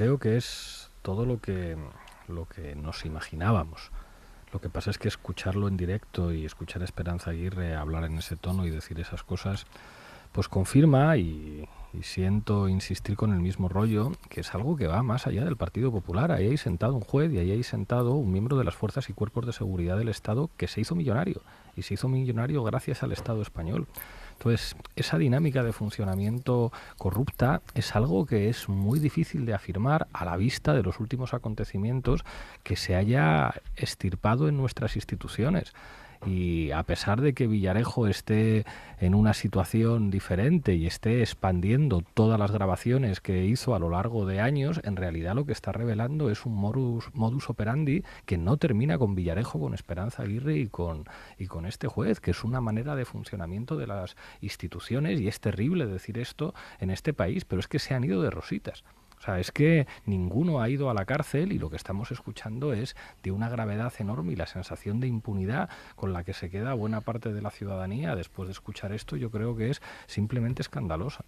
creo que es todo lo que, lo que nos imaginábamos. Lo que pasa es que escucharlo en directo y escuchar a Esperanza Aguirre hablar en ese tono y decir esas cosas, pues confirma y, y, siento insistir con el mismo rollo, que es algo que va más allá del Partido Popular. Ahí hay sentado un juez y ahí hay sentado un miembro de las fuerzas y cuerpos de seguridad del Estado que se hizo millonario y se hizo millonario gracias al Estado español. Entonces, esa dinámica de funcionamiento corrupta es algo que es muy difícil de afirmar a la vista de los últimos acontecimientos que se haya estirpado en nuestras instituciones y a pesar de que Villarejo esté en una situación diferente y esté expandiendo todas las grabaciones que hizo a lo largo de años, en realidad lo que está revelando es un modus, operandi que no termina con Villarejo, con Esperanza Aguirre y con este juez, que es una manera de funcionamiento de las instituciones y es terrible decir esto en este país, pero es que se han ido de rositas. O sea, es que ninguno ha ido a la cárcel y lo que estamos escuchando es de una gravedad enorme y la sensación de impunidad con la que se queda buena parte de la ciudadanía después de escuchar esto yo creo que es simplemente escandalosa.